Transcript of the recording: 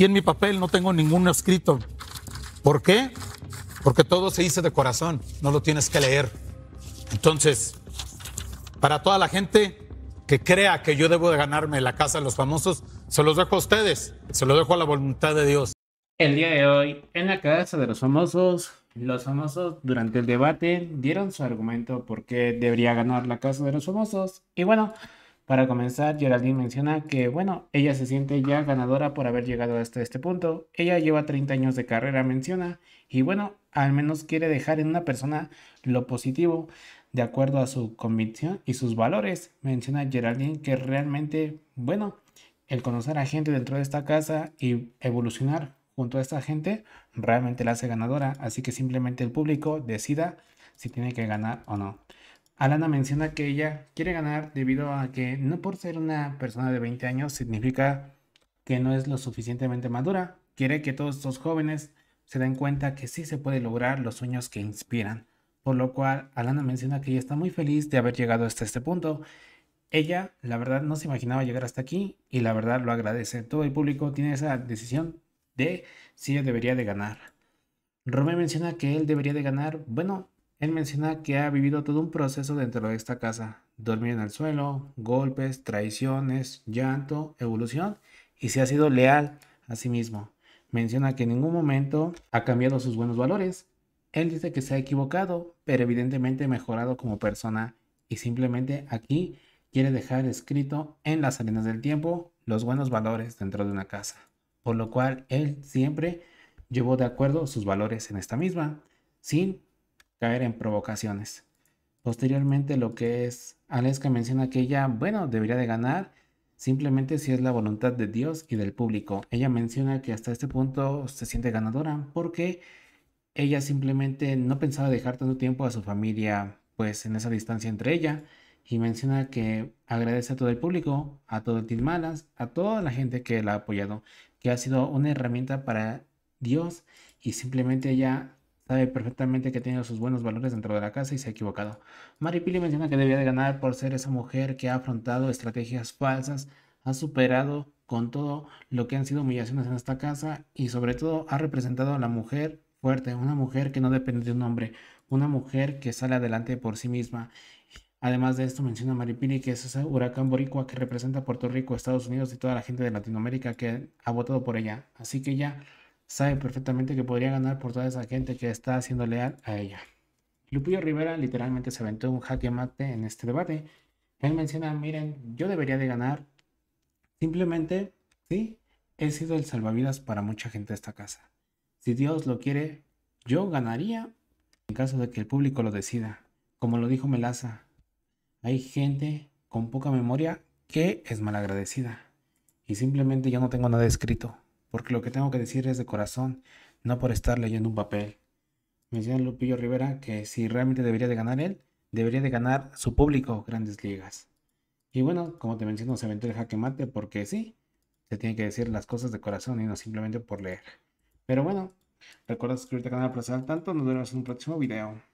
aquí en mi papel no tengo ningún escrito. ¿Por qué? Porque todo se dice de corazón, no lo tienes que leer. Entonces, para toda la gente que crea que yo debo de ganarme la casa de los famosos, se los dejo a ustedes, se los dejo a la voluntad de Dios. El día de hoy, en la casa de los famosos, los famosos durante el debate dieron su argumento por qué debería ganar la casa de los famosos. Y bueno, para comenzar, Geraldine menciona que, bueno, ella se siente ya ganadora por haber llegado hasta este punto. Ella lleva 30 años de carrera, menciona, y bueno, al menos quiere dejar en una persona lo positivo, de acuerdo a su convicción y sus valores. Menciona Geraldine que realmente, bueno, el conocer a gente dentro de esta casa y evolucionar junto a esta gente realmente la hace ganadora, así que simplemente el público decida si tiene que ganar o no. Alana menciona que ella quiere ganar debido a que no por ser una persona de 20 años significa que no es lo suficientemente madura. Quiere que todos estos jóvenes se den cuenta que sí se puede lograr los sueños que inspiran. Por lo cual, Alana menciona que ella está muy feliz de haber llegado hasta este punto. Ella, la verdad, no se imaginaba llegar hasta aquí y la verdad lo agradece. Todo el público tiene esa decisión de si ella debería de ganar. Romeo menciona que él debería de ganar. Bueno, él menciona que ha vivido todo un proceso dentro de esta casa. Dormir en el suelo, golpes, traiciones, llanto, evolución y se ha sido leal a sí mismo. Menciona que en ningún momento ha cambiado sus buenos valores. Él dice que se ha equivocado, pero evidentemente mejorado como persona y simplemente aquí quiere dejar escrito en las arenas del tiempo los buenos valores dentro de una casa, por lo cual él siempre llevó de acuerdo sus valores en esta misma, sin caer en provocaciones. Posteriormente lo que es Aleska menciona que ella, bueno, debería de ganar simplemente si es la voluntad de Dios y del público. Ella menciona que hasta este punto se siente ganadora porque ella simplemente no pensaba dejar tanto tiempo a su familia pues en esa distancia entre ella y menciona que agradece a todo el público, a todo el Team Malas, a toda la gente que la ha apoyado, que ha sido una herramienta para Dios y simplemente ella Sabe perfectamente que tiene sus buenos valores dentro de la casa y se ha equivocado. Maripili menciona que debía de ganar por ser esa mujer que ha afrontado estrategias falsas, ha superado con todo lo que han sido humillaciones en esta casa y sobre todo ha representado a la mujer fuerte, una mujer que no depende de un hombre, una mujer que sale adelante por sí misma. Además de esto menciona Maripili que es ese huracán boricua que representa a Puerto Rico, Estados Unidos y toda la gente de Latinoamérica que ha votado por ella. Así que ya sabe perfectamente que podría ganar por toda esa gente que está siendo leal a ella. Lupillo Rivera literalmente se aventó un jaque mate en este debate. Él menciona, miren, yo debería de ganar. Simplemente, sí, he sido el salvavidas para mucha gente de esta casa. Si Dios lo quiere, yo ganaría en caso de que el público lo decida. Como lo dijo Melaza, hay gente con poca memoria que es malagradecida. Y simplemente yo no tengo nada escrito porque lo que tengo que decir es de corazón, no por estar leyendo un papel. Menciona Lupillo Rivera que si realmente debería de ganar él, debería de ganar su público grandes ligas. Y bueno, como te menciono, se aventó el jaque mate porque sí, se tiene que decir las cosas de corazón y no simplemente por leer. Pero bueno, recuerda suscribirte al canal para estar tanto. Nos vemos en un próximo video.